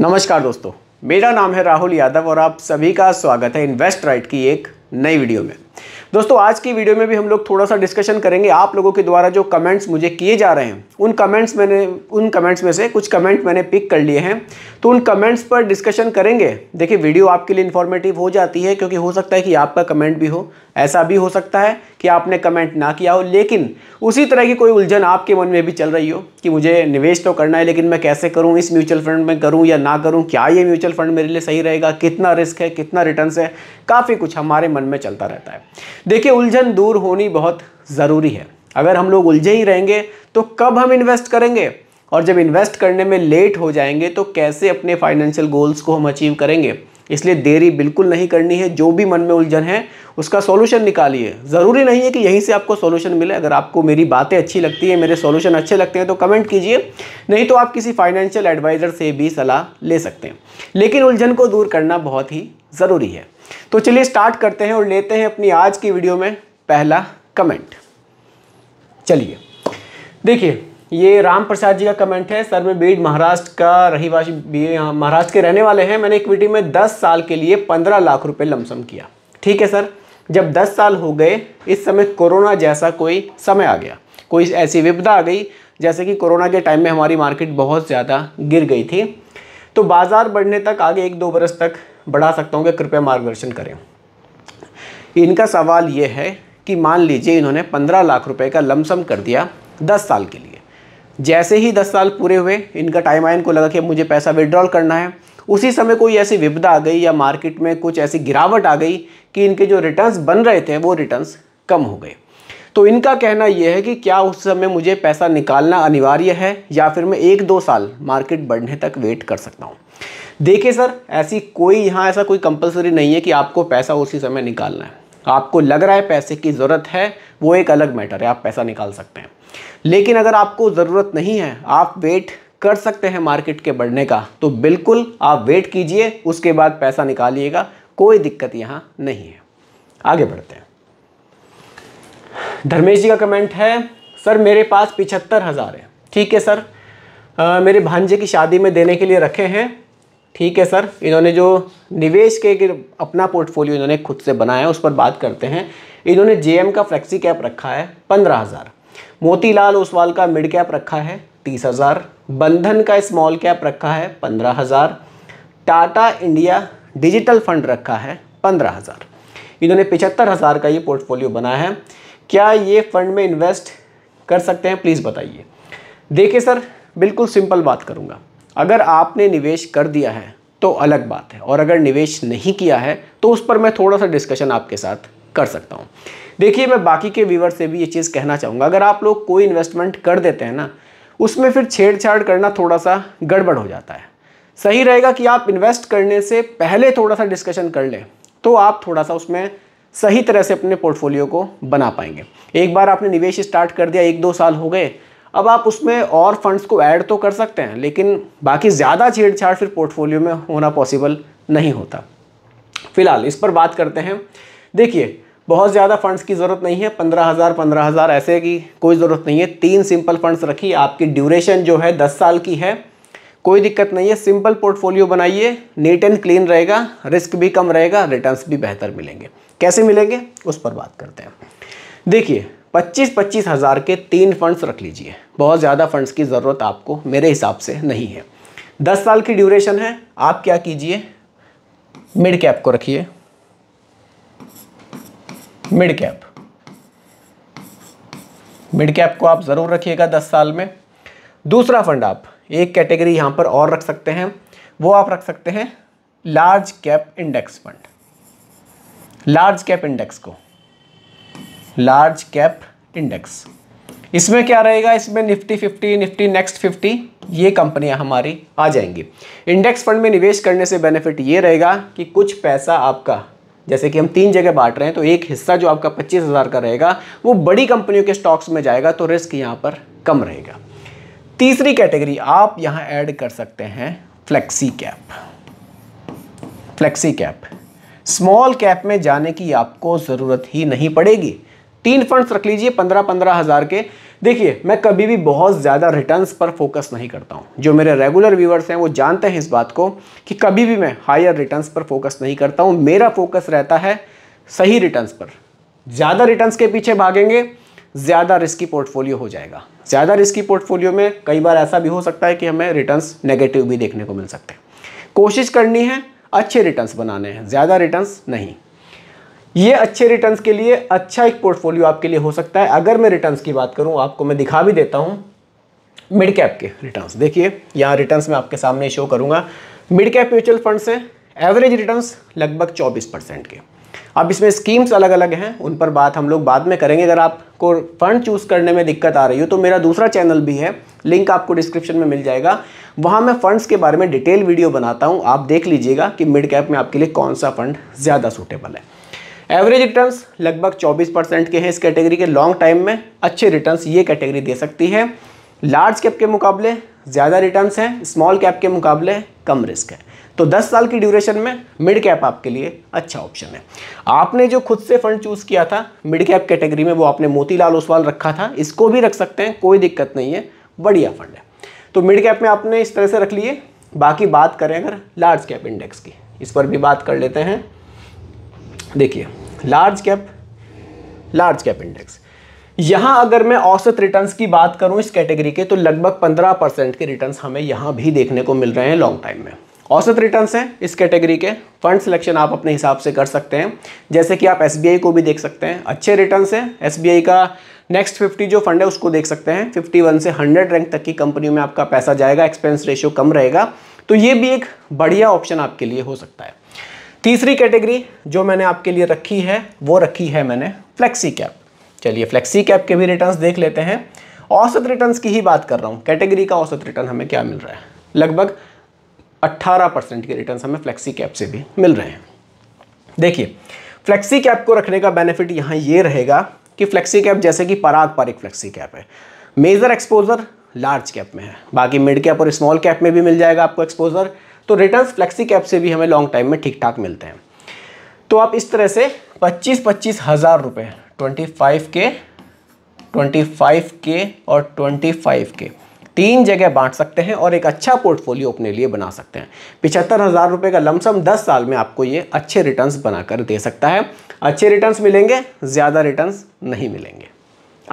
नमस्कार दोस्तों मेरा नाम है राहुल यादव और आप सभी का स्वागत है इन्वेस्ट राइट की एक नई वीडियो में दोस्तों आज की वीडियो में भी हम लोग थोड़ा सा डिस्कशन करेंगे आप लोगों के द्वारा जो कमेंट्स मुझे किए जा रहे हैं उन कमेंट्स मैंने उन कमेंट्स में से कुछ कमेंट मैंने पिक कर लिए हैं तो उन कमेंट्स पर डिस्कशन करेंगे देखिए वीडियो आपके लिए इन्फॉर्मेटिव हो जाती है क्योंकि हो सकता है कि आपका कमेंट भी हो ऐसा भी हो सकता है कि आपने कमेंट ना किया हो लेकिन उसी तरह की कोई उलझन आपके मन में भी चल रही हो कि मुझे निवेश तो करना है लेकिन मैं कैसे करूँ इस म्यूचुअल फंड में करूँ या ना करूँ क्या ये म्यूचुअल फंड मेरे लिए सही रहेगा कितना रिस्क है कितना रिटर्न है काफ़ी कुछ हमारे मन में चलता रहता है देखिए उलझन दूर होनी बहुत ज़रूरी है अगर हम लोग उलझे ही रहेंगे तो कब हम इन्वेस्ट करेंगे और जब इन्वेस्ट करने में लेट हो जाएंगे तो कैसे अपने फाइनेंशियल गोल्स को हम अचीव करेंगे इसलिए देरी बिल्कुल नहीं करनी है जो भी मन में उलझन है उसका सोल्यूशन निकालिए ज़रूरी नहीं है कि यहीं से आपको सोल्यूशन मिले अगर आपको मेरी बातें अच्छी लगती है मेरे सोल्यूशन अच्छे लगते हैं तो कमेंट कीजिए नहीं तो आप किसी फाइनेंशियल एडवाइज़र से भी सलाह ले सकते हैं लेकिन उलझन को दूर करना बहुत ही ज़रूरी है तो चलिए स्टार्ट करते हैं और लेते हैं अपनी आज की वीडियो में पहला कमेंट चलिए देखिए ये राम प्रसाद जी का कमेंट है सर मैं बीड महाराष्ट्र का रहीवासी महाराष्ट्र के रहने वाले हैं मैंने इक्विटी में दस साल के लिए पंद्रह लाख रुपये लमसम किया ठीक है सर जब 10 साल हो गए इस समय कोरोना जैसा कोई समय आ गया कोई ऐसी विपदा आ गई जैसे कि कोरोना के टाइम में हमारी मार्केट बहुत ज़्यादा गिर गई थी तो बाज़ार बढ़ने तक आगे एक दो बरस तक बढ़ा सकता हूँ कि कृपया मार्गदर्शन करें इनका सवाल ये है कि मान लीजिए इन्होंने पंद्रह लाख रुपये का लमसम कर दिया दस साल के लिए जैसे ही दस साल पूरे हुए इनका टाइम आया इनको लगा कि अब मुझे पैसा विड्रॉल करना है उसी समय कोई ऐसी विपदा आ गई या मार्केट में कुछ ऐसी गिरावट आ गई कि इनके जो रिटर्न्स बन रहे थे वो रिटर्न्स कम हो गए तो इनका कहना यह है कि क्या उस समय मुझे पैसा निकालना अनिवार्य है या फिर मैं एक दो साल मार्केट बढ़ने तक वेट कर सकता हूँ देखिए सर ऐसी कोई यहाँ ऐसा कोई कंपलसरी नहीं है कि आपको पैसा उसी समय निकालना है आपको लग रहा है पैसे की ज़रूरत है वो एक अलग मैटर है आप पैसा निकाल सकते हैं लेकिन अगर आपको ज़रूरत नहीं है आप वेट कर सकते हैं मार्केट के बढ़ने का तो बिल्कुल आप वेट कीजिए उसके बाद पैसा निकालिएगा कोई दिक्कत यहाँ नहीं है आगे बढ़ते हैं धर्मेश जी का कमेंट है सर मेरे पास पिछहत्तर हज़ार है ठीक है सर आ, मेरे भांजे की शादी में देने के लिए रखे हैं ठीक है सर इन्होंने जो निवेश के अपना पोर्टफोलियो इन्होंने खुद से बनाया है उस पर बात करते हैं इन्होंने जेएम का फ्लेक्सी कैप रखा है पंद्रह हज़ार मोतीलाल ओसवाल का मिड कैप रखा है तीस हज़ार बंधन का स्मॉल कैप रखा है पंद्रह हज़ार टाटा इंडिया डिजिटल फंड रखा है पंद्रह हज़ार इन्होंने पिछहत्तर हज़ार का ये पोर्टफोलियो बनाया है क्या ये फंड में इन्वेस्ट कर सकते हैं प्लीज़ बताइए देखिए सर बिल्कुल सिंपल बात करूँगा अगर आपने निवेश कर दिया है तो अलग बात है और अगर निवेश नहीं किया है तो उस पर मैं थोड़ा सा डिस्कशन आपके साथ कर सकता हूँ देखिए मैं बाकी के व्यूवर से भी ये चीज़ कहना चाहूँगा अगर आप लोग कोई इन्वेस्टमेंट कर देते हैं ना उसमें फिर छेड़छाड़ करना थोड़ा सा गड़बड़ हो जाता है सही रहेगा कि आप इन्वेस्ट करने से पहले थोड़ा सा डिस्कशन कर लें तो आप थोड़ा सा उसमें सही तरह से अपने पोर्टफोलियो को बना पाएंगे एक बार आपने निवेश स्टार्ट कर दिया एक दो साल हो गए अब आप उसमें और फंड्स को ऐड तो कर सकते हैं लेकिन बाकी ज़्यादा छेड़छाड़ फिर पोर्टफोलियो में होना पॉसिबल नहीं होता फिलहाल इस पर बात करते हैं देखिए बहुत ज़्यादा फंड्स की ज़रूरत नहीं है पंद्रह हज़ार पंद्रह हज़ार ऐसे की कोई ज़रूरत नहीं है तीन सिंपल फंड्स रखिए आपकी ड्यूरेशन जो है दस साल की है कोई दिक्कत नहीं है सिंपल पोर्टफोलियो बनाइए नीट एंड क्लीन रहेगा रिस्क भी कम रहेगा रिटर्न्स भी बेहतर मिलेंगे कैसे मिलेंगे उस पर बात करते हैं देखिए पच्चीस पच्चीस हज़ार के तीन फंड्स रख लीजिए बहुत ज़्यादा फंड्स की ज़रूरत आपको मेरे हिसाब से नहीं है दस साल की ड्यूरेशन है आप क्या कीजिए मिड कैप को रखिए मिड कैप मिड कैप को आप ज़रूर रखिएगा दस साल में दूसरा फंड आप एक कैटेगरी यहाँ पर और रख सकते हैं वो आप रख सकते हैं large cap index fund large cap index को लार्ज कैप इंडेक्स इसमें क्या रहेगा इसमें Nifty fifty Nifty next fifty ये कंपनियां हमारी आ जाएंगी इंडेक्स फंड में निवेश करने से बेनिफिट ये रहेगा कि कुछ पैसा आपका जैसे कि हम तीन जगह बांट रहे हैं तो एक हिस्सा जो आपका पच्चीस हज़ार का रहेगा वो बड़ी कंपनियों के स्टॉक्स में जाएगा तो रिस्क यहाँ पर कम रहेगा तीसरी कैटेगरी आप यहाँ ऐड कर सकते हैं flexi cap flexi cap small cap में जाने की आपको ज़रूरत ही नहीं पड़ेगी तीन फंड्स रख लीजिए पंद्रह पंद्रह हज़ार के देखिए मैं कभी भी बहुत ज़्यादा रिटर्न्स पर फोकस नहीं करता हूँ जो मेरे रेगुलर व्यूअर्स हैं वो जानते हैं इस बात को कि कभी भी मैं हायर रिटर्न्स पर फोकस नहीं करता हूँ मेरा फोकस रहता है सही रिटर्न्स पर ज़्यादा रिटर्न्स के पीछे भागेंगे ज़्यादा रिस्की पोर्टफोलियो हो जाएगा ज़्यादा रिस्की पोर्टफोलियो में कई बार ऐसा भी हो सकता है कि हमें रिटर्न्स नेगेटिव भी देखने को मिल सकते हैं कोशिश करनी है अच्छे रिटर्न्स बनाने हैं ज़्यादा रिटर्न्स नहीं ये अच्छे रिटर्न्स के लिए अच्छा एक पोर्टफोलियो आपके लिए हो सकता है अगर मैं रिटर्न्स की बात करूँ आपको मैं दिखा भी देता हूँ मिड कैप के रिटर्न्स देखिए यहाँ रिटर्न्स मैं आपके सामने शो करूँगा मिड कैप म्यूचुअल फंड्स हैं एवरेज रिटर्न्स लगभग 24 परसेंट के अब इसमें स्कीम्स अलग अलग हैं उन पर बात हम लोग बाद में करेंगे अगर आपको फंड चूज़ करने में दिक्कत आ रही हो तो मेरा दूसरा चैनल भी है लिंक आपको डिस्क्रिप्शन में मिल जाएगा वहाँ मैं फंड्स के बारे में डिटेल वीडियो बनाता हूँ आप देख लीजिएगा कि मिड कैप में आपके लिए कौन सा फंड ज़्यादा सूटेबल है एवरेज रिटर्न्स लगभग 24 परसेंट के हैं इस कैटेगरी के लॉन्ग टाइम में अच्छे रिटर्न्स ये कैटेगरी दे सकती है लार्ज कैप के मुकाबले ज़्यादा रिटर्न्स हैं स्मॉल कैप के मुकाबले कम रिस्क है तो 10 साल की ड्यूरेशन में मिड कैप आपके लिए अच्छा ऑप्शन है आपने जो खुद से फंड चूज़ किया था मिड कैप कैटेगरी में वो आपने मोतीलाल ओसवाल रखा था इसको भी रख सकते हैं कोई दिक्कत नहीं है बढ़िया फंड है तो मिड कैप में आपने इस तरह से रख लिए बाकी बात करें अगर लार्ज कैप इंडेक्स की इस पर भी बात कर लेते हैं देखिए large cap large cap index यहां अगर मैं औसत रिटर्न्स की बात करूँ इस कैटेगरी के तो लगभग 15 परसेंट के रिटर्न्स हमें यहाँ भी देखने को मिल रहे हैं लॉन्ग टाइम में औसत रिटर्न्स हैं इस कैटेगरी के फंड सिलेक्शन आप अपने हिसाब से कर सकते हैं जैसे कि आप एस को भी देख सकते हैं अच्छे रिटर्न्स हैं एस का नेक्स्ट 50 जो फंड है उसको देख सकते हैं 51 से 100 रैंक तक की कंपनियों में आपका पैसा जाएगा एक्सपेंस रेशियो कम रहेगा तो ये भी एक बढ़िया ऑप्शन आपके लिए हो सकता है तीसरी कैटेगरी जो मैंने आपके लिए रखी है वो रखी है मैंने फ्लेक्सी कैप चलिए फ्लेक्सी कैप के भी रिटर्न्स देख लेते हैं औसत रिटर्न्स की ही बात कर रहा हूँ कैटेगरी का औसत रिटर्न हमें क्या मिल रहा है लगभग 18 परसेंट के रिटर्न्स हमें फ्लेक्सी कैप से भी मिल रहे हैं देखिए फ्लेक्सी कैप को रखने का बेनिफिट यहाँ ये रहेगा कि फ्लेक्सी कैप जैसे कि पराग पारिक फ्लेक्सी कैप है मेजर एक्सपोजर लार्ज कैप में है बाकी मिड कैप और स्मॉल कैप में भी मिल जाएगा आपको एक्सपोजर तो रिटर्न फ्लेक्सी कैप से भी हमें लॉन्ग टाइम में ठीक ठाक मिलते हैं तो आप इस तरह से पच्चीस पच्चीस हज़ार रुपये twenty five K twenty five K और ट्वेंटी फाइव के तीन जगह बांट सकते हैं और एक अच्छा पोर्टफोलियो अपने लिए बना सकते हैं पिछहत्तर हज़ार रुपये का लमसम दस साल में आपको ये अच्छे रिटर्न्स बनाकर दे सकता है अच्छे रिटर्न्स मिलेंगे ज़्यादा रिटर्न्स नहीं मिलेंगे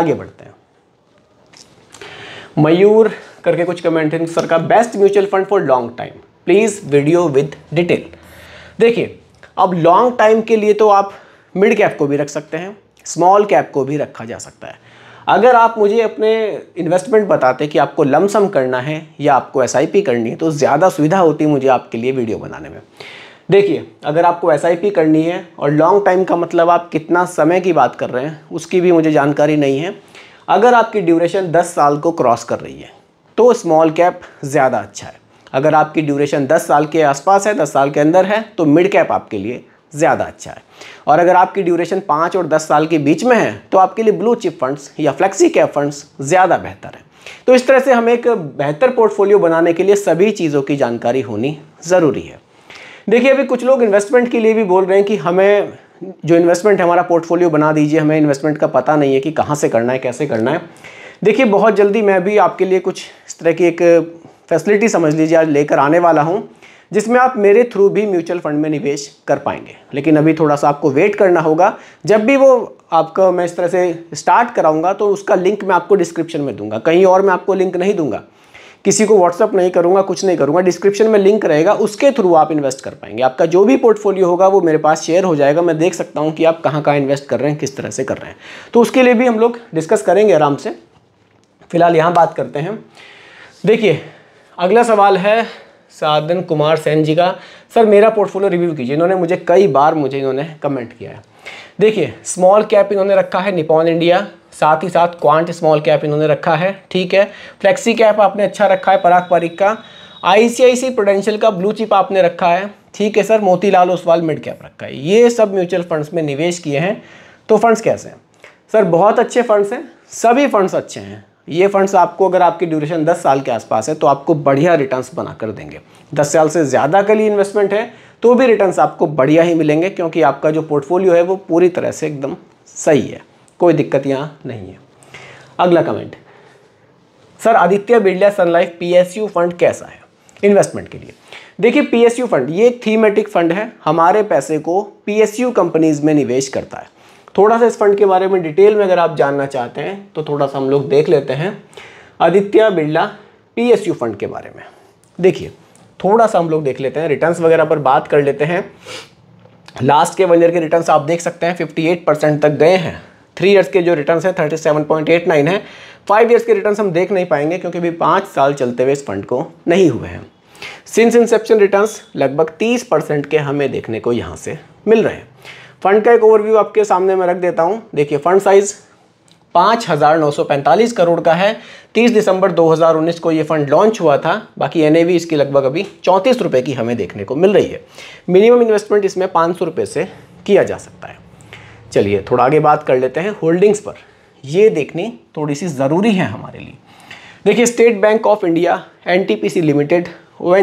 आगे बढ़ते हैं मयूर करके कुछ कमेंट है सर का best mutual fund for long time please video with detail देखिए अब लॉन्ग टाइम के लिए तो आप मिड कैप को भी रख सकते हैं स्मॉल कैप को भी रखा जा सकता है अगर आप मुझे अपने इन्वेस्टमेंट बताते कि आपको लमसम करना है या आपको एस करनी है तो ज़्यादा सुविधा होती मुझे आपके लिए वीडियो बनाने में देखिए अगर आपको एस करनी है और लॉन्ग टाइम का मतलब आप कितना समय की बात कर रहे हैं उसकी भी मुझे जानकारी नहीं है अगर आपकी ड्यूरेशन 10 साल को क्रॉस कर रही है तो स्मॉल कैप ज़्यादा अच्छा है अगर आपकी ड्यूरेशन 10 साल के आसपास है 10 साल के अंदर है तो मिड कैप आपके लिए ज़्यादा अच्छा है और अगर आपकी ड्यूरेशन पाँच और दस साल के बीच में है तो आपके लिए ब्लू चिप फंड्स या फ्लेक्सी कैप फंड्स ज़्यादा बेहतर है तो इस तरह से हमें एक बेहतर पोर्टफोलियो बनाने के लिए सभी चीज़ों की जानकारी होनी ज़रूरी है देखिए अभी कुछ लोग इन्वेस्टमेंट के लिए भी बोल रहे हैं कि हमें जो इन्वेस्टमेंट हमारा पोर्टफोलियो बना दीजिए हमें इन्वेस्टमेंट का पता नहीं है कि कहाँ से करना है कैसे करना है देखिए बहुत जल्दी मैं भी आपके लिए कुछ इस तरह की एक फैसिलिटी समझ लीजिए आज लेकर आने वाला हूँ जिसमें आप मेरे थ्रू भी म्यूचुअल फंड में निवेश कर पाएंगे लेकिन अभी थोड़ा सा आपको वेट करना होगा जब भी वो आपका मैं इस तरह से स्टार्ट कराऊंगा तो उसका लिंक मैं आपको डिस्क्रिप्शन में दूंगा कहीं और मैं आपको लिंक नहीं दूंगा किसी को व्हाट्सअप नहीं करूंगा कुछ नहीं करूंगा डिस्क्रिप्शन में लिंक रहेगा उसके थ्रू आप इन्वेस्ट कर पाएंगे आपका जो भी पोर्टफोलियो होगा वो मेरे पास शेयर हो जाएगा मैं देख सकता हूँ कि आप कहाँ कहाँ इन्वेस्ट कर रहे हैं किस तरह से कर रहे हैं तो उसके लिए भी हम लोग डिस्कस करेंगे आराम से फिलहाल यहाँ बात करते हैं देखिए अगला सवाल है साधन कुमार सेन जी का सर मेरा पोर्टफोलियो रिव्यू कीजिए इन्होंने मुझे कई बार मुझे इन्होंने कमेंट किया है देखिए स्मॉल कैप इन्होंने रखा है निपॉन इंडिया साथ ही साथ क्वांट स्मॉल कैप इन्होंने रखा है ठीक है फ्लेक्सी कैप आपने अच्छा रखा है पराग पारिक का आईसीआईसी प्रोडेंशियल का ब्लू चिप आपने रखा है ठीक है sir Motilal Oswal mid cap रखा है ये सब म्यूचुअल फंड्स में निवेश किए हैं तो फंड्स कैसे हैं सर बहुत अच्छे फंड्स हैं सभी फंड्स अच्छे हैं ये फंड्स आपको अगर आपकी ड्यूरेशन 10 साल के आसपास है तो आपको बढ़िया रिटर्न्स बनाकर देंगे 10 साल से ज़्यादा के लिए इन्वेस्टमेंट है तो भी रिटर्न्स आपको बढ़िया ही मिलेंगे क्योंकि आपका जो पोर्टफोलियो है वो पूरी तरह से एकदम सही है कोई दिक्कत यहाँ नहीं है अगला comment sir Aditya Birla Sun Life P fund कैसा है इन्वेस्टमेंट के लिए देखिए पी फंड ये एक थीमेटिक फंड है हमारे पैसे को पी कंपनीज में निवेश करता है थोड़ा सा इस फंड के बारे में डिटेल में अगर आप जानना चाहते हैं तो थोड़ा सा हम लोग देख लेते हैं आदित्य बिरला पीएसयू फंड के बारे में देखिए थोड़ा सा हम लोग देख लेते हैं रिटर्न्स वगैरह पर बात कर लेते हैं लास्ट के वन ईयर के रिटर्न्स आप देख सकते हैं 58 परसेंट तक गए हैं थ्री ईयर्स के जो रिटर्न्स हैं नाइन है फाइव ईयर्स के रिटर्न्स हम देख नहीं पाएंगे क्योंकि अभी पाँच साल चलते हुए इस फंड को नहीं हुए हैं सिंस इंसेप्शन रिटर्न्स लगभग 30 परसेंट के हमें देखने को यहाँ से मिल रहे हैं फंड का एक ओवरव्यू आपके सामने मैं रख देता हूँ देखिए फंड साइज़ पाँच हज़ार नौ सौ पैंतालीस करोड़ का है तीस दिसंबर दो हज़ार उन्नीस को ये फंड लॉन्च हुआ था बाकी एन इसकी लगभग अभी चौंतीस रुपये की हमें देखने को मिल रही है मिनिमम इन्वेस्टमेंट इसमें पाँच सौ रुपये से किया जा सकता है चलिए थोड़ा आगे बात कर लेते हैं होल्डिंग्स पर ये देखनी थोड़ी सी ज़रूरी है हमारे लिए देखिए State Bank of India N limited ओ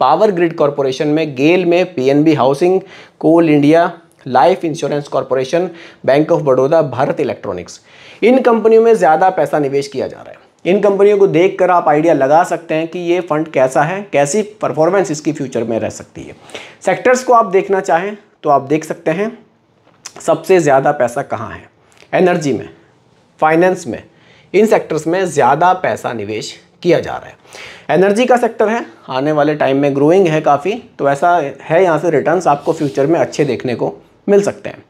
पावर ग्रिड कॉरपोरेशन में गेल में P housing Coal India Life Insurance Corporation Bank of Baroda Bharat Electronics इन कंपनियों में ज़्यादा पैसा निवेश किया जा रहा है इन कंपनियों को देखकर आप आइडिया लगा सकते हैं कि ये फंड कैसा है कैसी परफॉर्मेंस इसकी फ्यूचर में रह सकती है सेक्टर्स को आप देखना चाहें तो आप देख सकते हैं सबसे ज़्यादा पैसा कहाँ है एनर्जी में फाइनेंस में इन सेक्टर्स में ज़्यादा पैसा निवेश किया जा रहा है एनर्जी का सेक्टर है आने वाले टाइम में ग्रोइंग है काफ़ी तो ऐसा है यहाँ से रिटर्न्स आपको फ्यूचर में अच्छे देखने को मिल सकते हैं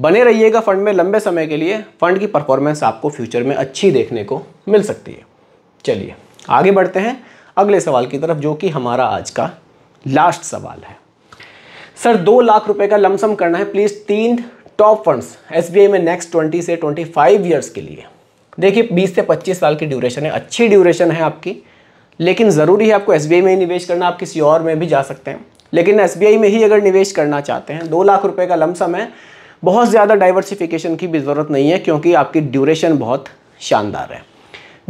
बने रहिएगा फंड में लंबे समय के लिए फंड की परफॉर्मेंस आपको फ्यूचर में अच्छी देखने को मिल सकती है चलिए आगे बढ़ते हैं अगले सवाल की तरफ जो कि हमारा आज का लास्ट सवाल है सर दो लाख रुपए का लमसम करना है प्लीज़ तीन टॉप फंड्स एस में नेक्स्ट ट्वेंटी से ट्वेंटी फाइव ईयर्स के लिए देखिए बीस से पच्चीस साल की ड्यूरेशन है अच्छी ड्यूरेशन है आपकी लेकिन ज़रूरी है आपको एस में ही निवेश करना आप किसी और में भी जा सकते हैं लेकिन एस में ही अगर निवेश करना चाहते हैं दो लाख रुपये का लमसम है बहुत ज़्यादा डाइवर्सिफिकेशन की भी ज़रूरत नहीं है क्योंकि आपकी ड्यूरेशन बहुत शानदार है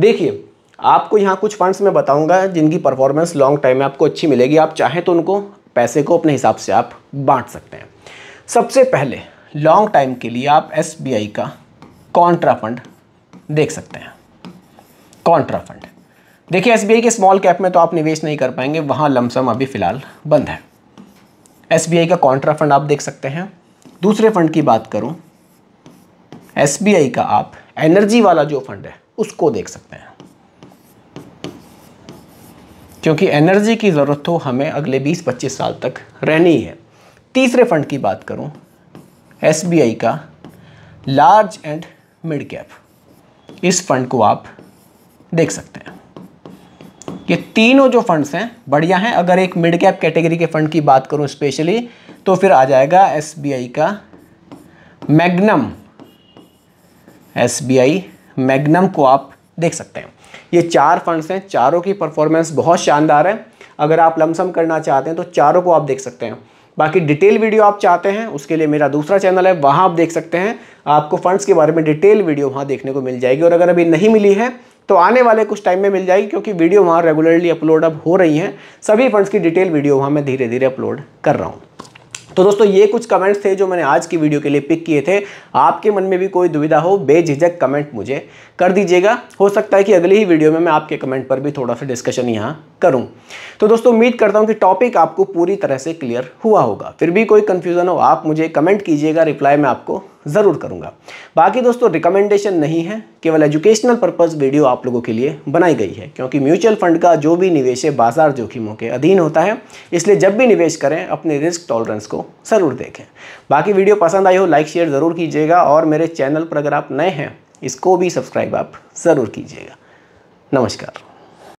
देखिए आपको यहाँ कुछ फंड्स मैं बताऊंगा जिनकी परफॉर्मेंस लॉन्ग टाइम में आपको अच्छी मिलेगी आप चाहें तो उनको पैसे को अपने हिसाब से आप बांट सकते हैं सबसे पहले लॉन्ग टाइम के लिए आप एस का कॉन्ट्रा फंड देख सकते हैं कॉन्ट्रा फंड देखिए एस के स्मॉल कैप में तो आप निवेश नहीं कर पाएंगे वहाँ लमसम अभी फ़िलहाल बंद है एस का कॉन्ट्रा फंड आप देख सकते हैं दूसरे फंड की बात करूँ एस का आप एनर्जी वाला जो फंड है उसको देख सकते हैं क्योंकि एनर्जी की ज़रूरत तो हमें अगले 20-25 साल तक रहनी है तीसरे फंड की बात करूं एस का लार्ज एंड मिड कैप इस फंड को आप देख सकते हैं ये तीनों जो फंड्स हैं बढ़िया हैं अगर एक मिड कैप कैटेगरी के फंड की बात करूं स्पेशली तो फिर आ जाएगा एस का मैग्नम एस मैग्नम को आप देख सकते हैं ये चार फंड्स हैं चारों की परफॉर्मेंस बहुत शानदार है अगर आप लमसम करना चाहते हैं तो चारों को आप देख सकते हैं बाकी डिटेल वीडियो आप चाहते हैं उसके लिए मेरा दूसरा चैनल है वहाँ आप देख सकते हैं आपको फंड्स के बारे में डिटेल वीडियो वहाँ देखने को मिल जाएगी और अगर अभी नहीं मिली है तो आने वाले कुछ टाइम में मिल जाएगी क्योंकि वीडियो वहाँ रेगुलरली अपलोड अब हो रही हैं सभी फंड्स की डिटेल वीडियो वहाँ मैं धीरे धीरे अपलोड कर रहा हूँ तो दोस्तों ये कुछ कमेंट्स थे जो मैंने आज की वीडियो के लिए पिक किए थे आपके मन में भी कोई दुविधा हो बेझिझक कमेंट मुझे कर दीजिएगा हो सकता है कि अगली ही वीडियो में मैं आपके कमेंट पर भी थोड़ा सा डिस्कशन यहाँ करूँ तो दोस्तों उम्मीद करता हूँ कि टॉपिक आपको पूरी तरह से क्लियर हुआ होगा फिर भी कोई कन्फ्यूज़न हो आप मुझे कमेंट कीजिएगा रिप्लाई मैं आपको ज़रूर करूँगा बाकी दोस्तों रिकमेंडेशन नहीं है केवल एजुकेशनल पर्पज़ वीडियो आप लोगों के लिए बनाई गई है क्योंकि म्यूचुअल फंड का जो भी निवेश है बाजार जोखिमों के अधीन होता है इसलिए जब भी निवेश करें अपने रिस्क टॉलरेंस को ज़रूर देखें बाकी वीडियो पसंद आई हो लाइक शेयर ज़रूर कीजिएगा और मेरे चैनल पर अगर आप नए हैं इसको भी सब्सक्राइब आप ज़रूर कीजिएगा नमस्कार